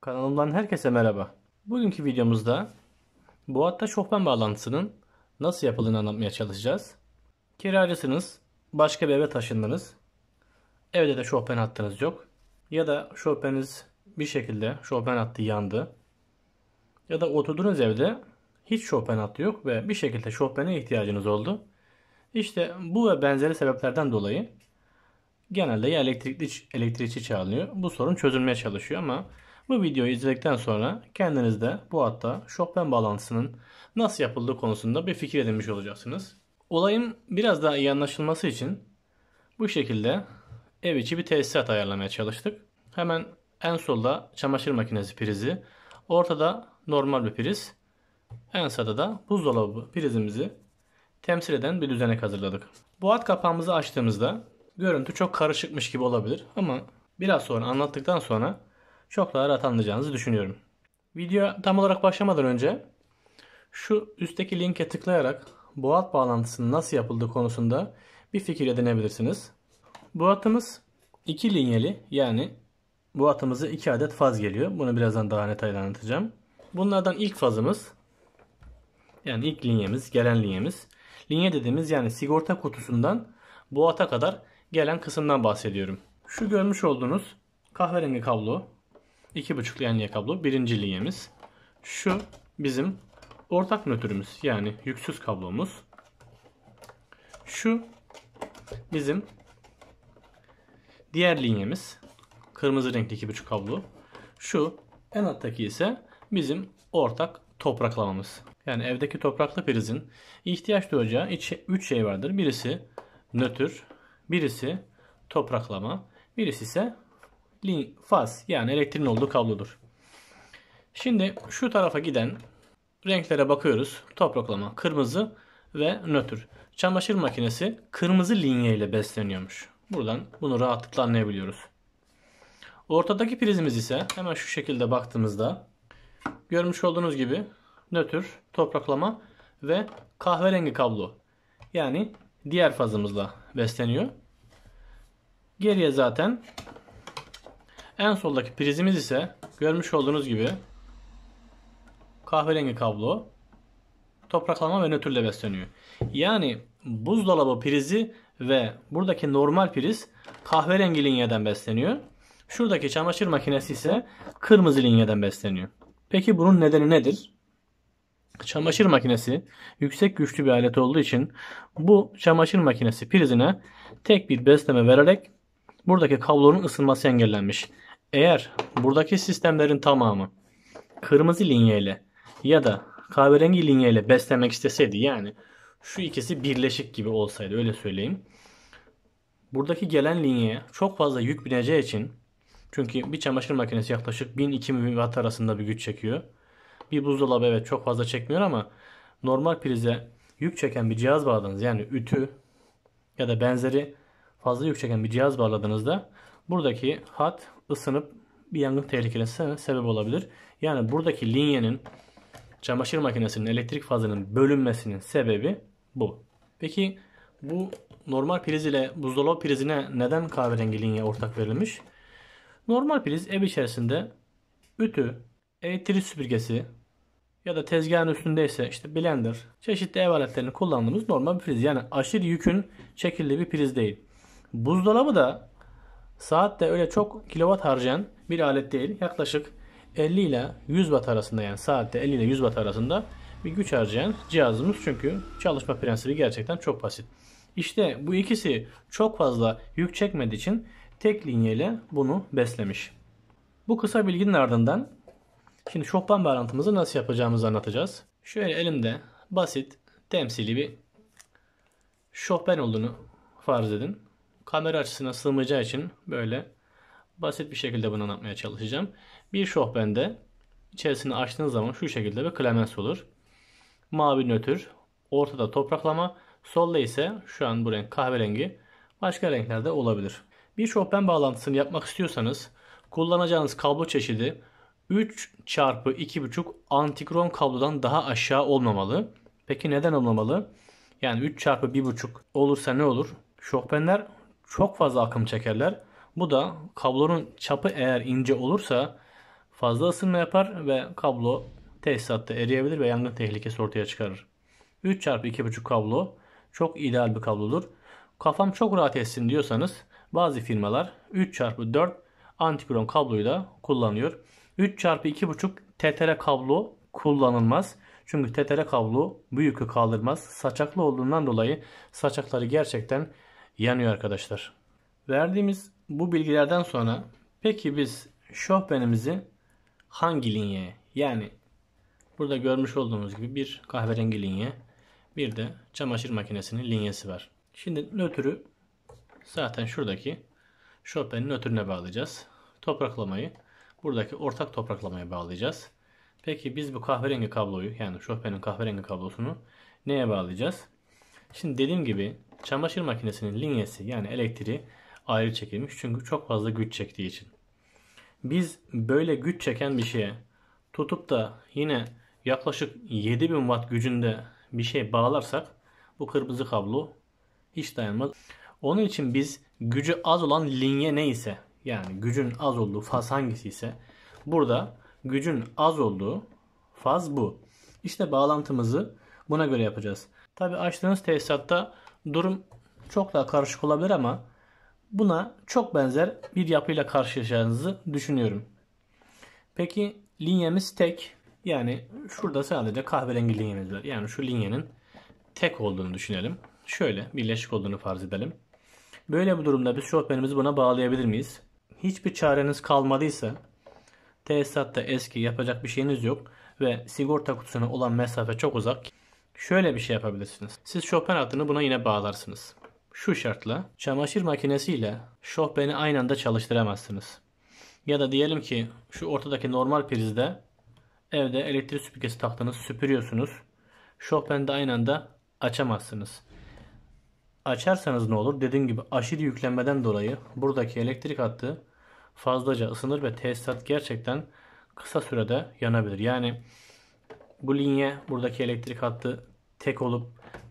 Kanalımdan herkese merhaba. Bugünkü videomuzda bu hatta şofben bağlantısının nasıl yapıldığını anlatmaya çalışacağız. Kiracısınız, başka bir eve taşındınız. Evde de şofben hattınız yok. Ya da şofbeniz bir şekilde şofben hattı yandı. Ya da oturduğunuz evde hiç şofben hattı yok ve bir şekilde şofbene ihtiyacınız oldu. İşte bu ve benzeri sebeplerden dolayı genelde ya elektrikli elektrikçi çağrılıyor. Bu sorun çözülmeye çalışıyor ama bu videoyu izledikten sonra kendinizde bu hatta Chopin bağlantısının nasıl yapıldığı konusunda bir fikir edinmiş olacaksınız. Olayın biraz daha iyi anlaşılması için bu şekilde ev içi bir tesisat ayarlamaya çalıştık. Hemen en solda çamaşır makinesi prizi, ortada normal bir priz, en sağda da buzdolabı prizimizi temsil eden bir düzenek hazırladık. Bu hat kapağımızı açtığımızda görüntü çok karışıkmış gibi olabilir ama biraz sonra anlattıktan sonra çok daha rahat anlayacağınızı düşünüyorum. Video tam olarak başlamadan önce şu üstteki linke tıklayarak bu bağlantısının nasıl yapıldığı konusunda bir fikir edinebilirsiniz. Bu iki linyeli yani bu iki adet faz geliyor. Bunu birazdan daha detaylı anlatacağım. Bunlardan ilk fazımız yani ilk linyemiz, gelen linyemiz. Linye dediğimiz yani sigorta kutusundan bu kadar gelen kısımdan bahsediyorum. Şu görmüş olduğunuz kahverengi kablo 2.5 linear kablo birinciliğimiz, Şu bizim ortak nötrümüz yani yüksüz kablomuz. Şu bizim diğer linyemiz. Kırmızı renkli 2.5 kablo. Şu en alttaki ise bizim ortak topraklamamız. Yani evdeki topraklı prizin ihtiyaç duyacağı 3 şey, şey vardır. Birisi nötr, birisi topraklama, birisi ise faz yani elektriğin olduğu kablodur. Şimdi şu tarafa giden renklere bakıyoruz. Topraklama kırmızı ve nötr. Çamaşır makinesi kırmızı linye ile besleniyormuş. Buradan bunu rahatlıkla anlayabiliyoruz. Ortadaki prizimiz ise hemen şu şekilde baktığımızda görmüş olduğunuz gibi nötr, topraklama ve kahverengi kablo. Yani diğer fazımızla besleniyor. Geriye zaten en soldaki prizimiz ise görmüş olduğunuz gibi kahverengi kablo topraklama ve nötrle besleniyor. Yani buzdolabı prizi ve buradaki normal priz kahverengi linyeden besleniyor. Şuradaki çamaşır makinesi ise kırmızı linyeden besleniyor. Peki bunun nedeni nedir? Çamaşır makinesi yüksek güçlü bir alet olduğu için bu çamaşır makinesi prizine tek bir besleme vererek buradaki kablonun ısınması engellenmiş. Eğer buradaki sistemlerin tamamı kırmızı linyeyle ya da kahverengi linyeyle beslemek isteseydi yani şu ikisi birleşik gibi olsaydı öyle söyleyeyim. Buradaki gelen linyeye çok fazla yük bineceği için çünkü bir çamaşır makinesi yaklaşık 1000-2000 watt arasında bir güç çekiyor. Bir buzdolabı evet çok fazla çekmiyor ama normal prize yük çeken bir cihaz bağladınız yani ütü ya da benzeri fazla yük çeken bir cihaz bağladığınızda buradaki hat ısınıp bir yangın tehlikesine sebep olabilir. Yani buradaki linyenin çamaşır makinesinin elektrik fazının bölünmesinin sebebi bu. Peki bu normal priz ile buzdolabı prizine neden kahverengi linye ortak verilmiş? Normal priz ev içerisinde ütü, elektrik süpürgesi ya da tezgahın üstündeyse işte blender, çeşitli ev aletlerini kullandığımız normal bir priz. Yani aşırı yükün çekildiği bir priz değil. Buzdolabı da Saat de öyle çok kilowatt harcayan bir alet değil. Yaklaşık 50 ile 100 watt arasında yani saatte 50 ile 100 watt arasında bir güç harcayan cihazımız. Çünkü çalışma prensibi gerçekten çok basit. İşte bu ikisi çok fazla yük çekmediği için tek linyeyle bunu beslemiş. Bu kısa bilginin ardından şimdi şofban bağlantımızı nasıl yapacağımızı anlatacağız. Şöyle elimde basit temsili bir şofben olduğunu farz edin kamera açısına sığmayacağı için böyle basit bir şekilde bunu anlatmaya çalışacağım. Bir şohbende içerisini açtığınız zaman şu şekilde bir klemens olur. Mavi nötr, ortada topraklama, solda ise şu an bu renk kahverengi başka renklerde olabilir. Bir şohben bağlantısını yapmak istiyorsanız kullanacağınız kablo çeşidi 3 çarpı 2,5 antikron kablodan daha aşağı olmamalı. Peki neden olmamalı? Yani 3 çarpı 1,5 olursa ne olur? Şohbenler çok fazla akım çekerler. Bu da kablonun çapı eğer ince olursa fazla ısınma yapar ve kablo tesisatta eriyebilir ve yangın tehlikesi ortaya çıkarır. 3 çarpı 2,5 kablo çok ideal bir kablodur. Kafam çok rahat etsin diyorsanız bazı firmalar 3 çarpı 4 antikron kabloyu da kullanıyor. 3 çarpı 2,5 TTR kablo kullanılmaz. Çünkü TTR kablo büyükü kaldırmaz. Saçaklı olduğundan dolayı saçakları gerçekten yanıyor arkadaşlar. Verdiğimiz bu bilgilerden sonra peki biz şofbenimizi hangi linyeye yani burada görmüş olduğumuz gibi bir kahverengi linye bir de çamaşır makinesinin linyesi var. Şimdi nötrü zaten şuradaki şofbenin nötrüne bağlayacağız. Topraklamayı buradaki ortak topraklamaya bağlayacağız. Peki biz bu kahverengi kabloyu yani şofbenin kahverengi kablosunu neye bağlayacağız? Şimdi dediğim gibi çamaşır makinesinin linyesi yani elektriği ayrı çekilmiş. Çünkü çok fazla güç çektiği için. Biz böyle güç çeken bir şeye tutup da yine yaklaşık 7000 watt gücünde bir şey bağlarsak bu kırmızı kablo hiç dayanmaz. Onun için biz gücü az olan linye neyse yani gücün az olduğu faz hangisi ise burada gücün az olduğu faz bu. İşte bağlantımızı buna göre yapacağız. Tabi açtığınız tesisatta durum çok daha karışık olabilir ama buna çok benzer bir yapıyla karşılaşacağınızı düşünüyorum. Peki linyemiz tek. Yani şurada sadece kahverengi linyemiz var. Yani şu linyenin tek olduğunu düşünelim. Şöyle birleşik olduğunu farz edelim. Böyle bir durumda biz şofbenimizi buna bağlayabilir miyiz? Hiçbir çareniz kalmadıysa tesisatta eski yapacak bir şeyiniz yok ve sigorta kutusuna olan mesafe çok uzak. Şöyle bir şey yapabilirsiniz. Siz Chopin adını buna yine bağlarsınız. Şu şartla çamaşır makinesiyle şofbeni aynı anda çalıştıramazsınız. Ya da diyelim ki şu ortadaki normal prizde evde elektrik süpürgesi taktınız süpürüyorsunuz. Şofbeni de aynı anda açamazsınız. Açarsanız ne olur? Dediğim gibi aşırı yüklenmeden dolayı buradaki elektrik hattı fazlaca ısınır ve tesisat gerçekten kısa sürede yanabilir. Yani bu linye buradaki elektrik hattı tek olup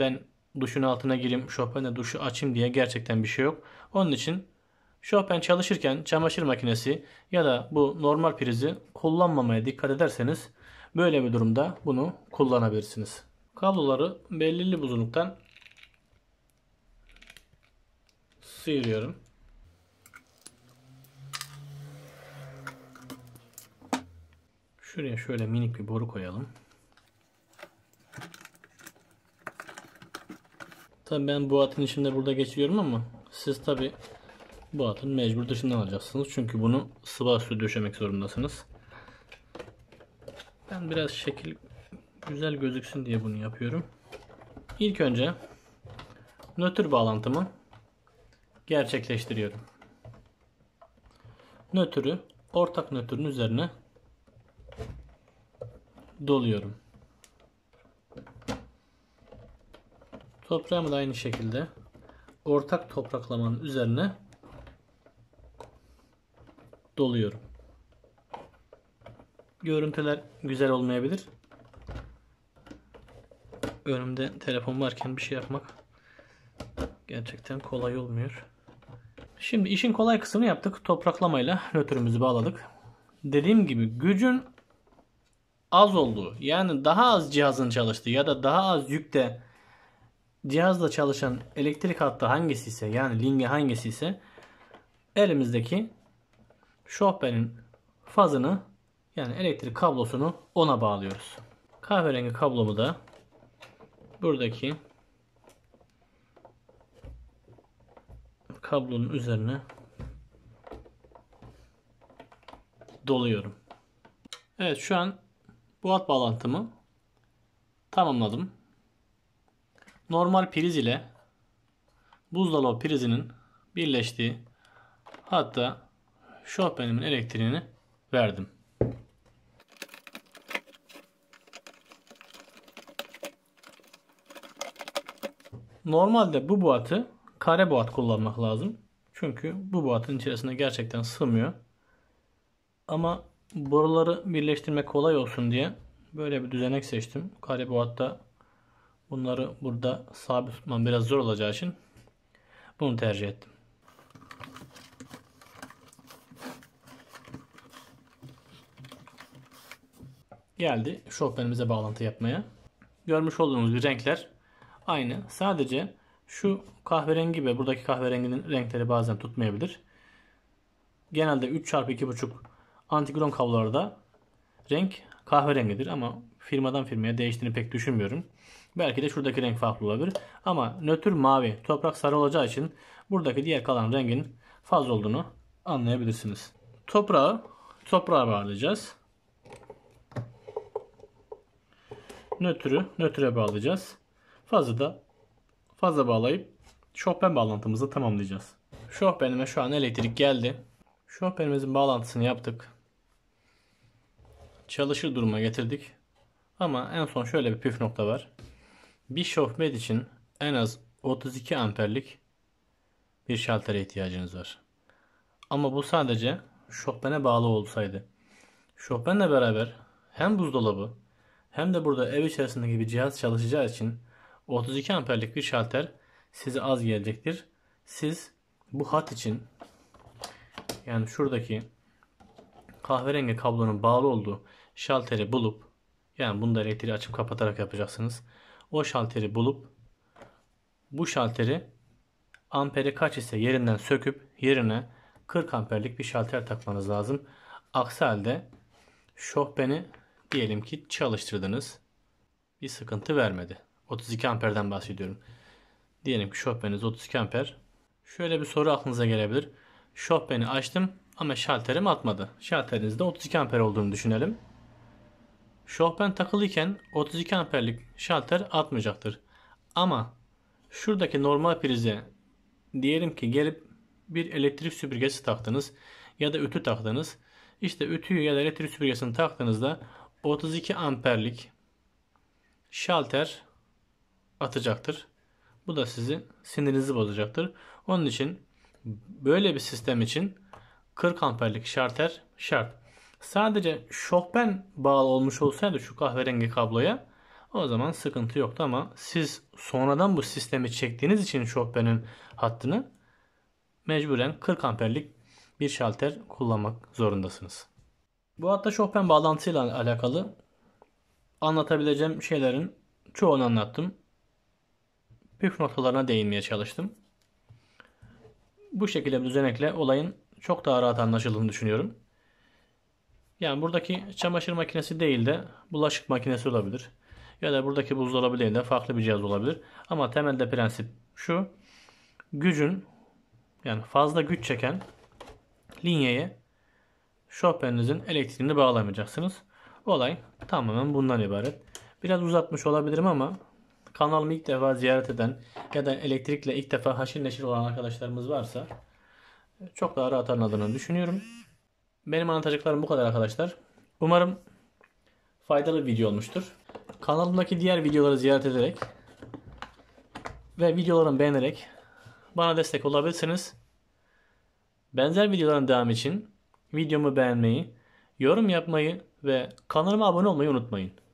ben duşun altına gireyim Chopin'e duşu açayım diye gerçekten bir şey yok. Onun için Chopin çalışırken çamaşır makinesi ya da bu normal prizi kullanmamaya dikkat ederseniz böyle bir durumda bunu kullanabilirsiniz. Kabloları belirli uzunluktan sıyırıyorum. Şuraya şöyle minik bir boru koyalım. Tabii ben bu atın içinde burada geçiyorum ama siz tabi bu atın mecbur dışından alacaksınız. Çünkü bunu sıvı su döşemek zorundasınız. Ben biraz şekil güzel gözüksün diye bunu yapıyorum. İlk önce nötr bağlantımı gerçekleştiriyorum. Nötrü ortak nötrün üzerine doluyorum. Toprağımı da aynı şekilde ortak topraklamanın üzerine doluyorum. Görüntüler güzel olmayabilir. Önümde telefon varken bir şey yapmak gerçekten kolay olmuyor. Şimdi işin kolay kısmını yaptık. Topraklamayla rötürümüzü bağladık. Dediğim gibi gücün az olduğu yani daha az cihazın çalıştığı ya da daha az yükte cihazla çalışan elektrik hattı hangisi ise yani linge hangisi ise elimizdeki şofbenin fazını yani elektrik kablosunu ona bağlıyoruz. Kahverengi kablomu da buradaki kablonun üzerine doluyorum. Evet şu an bu alt bağlantımı tamamladım normal priz ile buzdolabı prizinin birleştiği hatta şofbenimin elektriğini verdim. Normalde bu boğatı kare boğat kullanmak lazım. Çünkü bu boğatın içerisinde gerçekten sığmıyor. Ama buraları birleştirmek kolay olsun diye böyle bir düzenek seçtim. Kare boğatta Bunları burada sabit tutmam biraz zor olacağı için bunu tercih ettim. Geldi şofbenimize bağlantı yapmaya. Görmüş olduğunuz gibi renkler aynı. Sadece şu kahverengi ve buradaki kahverenginin renkleri bazen tutmayabilir. Genelde 3x2.5 antikron kablolarda renk kahverengidir ama firmadan firmaya değiştiğini pek düşünmüyorum. Belki de şuradaki renk farklı olabilir. Ama nötr mavi, toprak sarı olacağı için buradaki diğer kalan rengin fazla olduğunu anlayabilirsiniz. Toprağı toprağa bağlayacağız. Nötrü nötre bağlayacağız. Fazla da fazla bağlayıp şofben bağlantımızı tamamlayacağız. Şofbenime şu an elektrik geldi. Şofbenimizin bağlantısını yaptık. Çalışır duruma getirdik. Ama en son şöyle bir püf nokta var. Bischoff Med için en az 32 amperlik bir şaltere ihtiyacınız var. Ama bu sadece şofbene bağlı olsaydı. Şofbenle beraber hem buzdolabı hem de burada ev içerisindeki bir cihaz çalışacağı için 32 amperlik bir şalter size az gelecektir. Siz bu hat için yani şuradaki kahverengi kablonun bağlı olduğu şalteri bulup yani bunu da elektriği açıp kapatarak yapacaksınız. O şalteri bulup bu şalteri amperi kaç ise yerinden söküp yerine 40 amperlik bir şalter takmanız lazım. Aksi halde şofbeni diyelim ki çalıştırdınız. Bir sıkıntı vermedi. 32 amperden bahsediyorum. Diyelim ki şohbeniz 32 amper. Şöyle bir soru aklınıza gelebilir. Şofbeni açtım ama şalterim atmadı. Şalterinizde 32 amper olduğunu düşünelim. Şofben takılıyken 32 amperlik şalter atmayacaktır. Ama şuradaki normal prize diyelim ki gelip bir elektrik süpürgesi taktınız ya da ütü taktınız. İşte ütüyü ya da elektrik süpürgesini taktığınızda 32 amperlik şalter atacaktır. Bu da sizi sinirinizi bozacaktır. Onun için böyle bir sistem için 40 amperlik şalter şart. Sadece şofben bağlı olmuş olsaydı şu kahverengi kabloya o zaman sıkıntı yoktu ama siz sonradan bu sistemi çektiğiniz için şofbenin hattını mecburen 40 amperlik bir şalter kullanmak zorundasınız. Bu hatta şofben bağlantısıyla alakalı anlatabileceğim şeylerin çoğunu anlattım. Püf noktalarına değinmeye çalıştım. Bu şekilde düzenekle olayın çok daha rahat anlaşıldığını düşünüyorum. Yani buradaki çamaşır makinesi değil de bulaşık makinesi olabilir. Ya da buradaki buzdolabı değil de farklı bir cihaz olabilir. Ama temelde prensip şu. Gücün yani fazla güç çeken linyeye şofberinizin elektriğini bağlamayacaksınız. Olay tamamen bundan ibaret. Biraz uzatmış olabilirim ama kanalımı ilk defa ziyaret eden ya da elektrikle ilk defa haşir neşir olan arkadaşlarımız varsa çok daha rahat anladığını düşünüyorum. Benim anlatacaklarım bu kadar arkadaşlar. Umarım faydalı bir video olmuştur. Kanalımdaki diğer videoları ziyaret ederek ve videolarımı beğenerek bana destek olabilirsiniz. Benzer videoların devamı için videomu beğenmeyi, yorum yapmayı ve kanalıma abone olmayı unutmayın.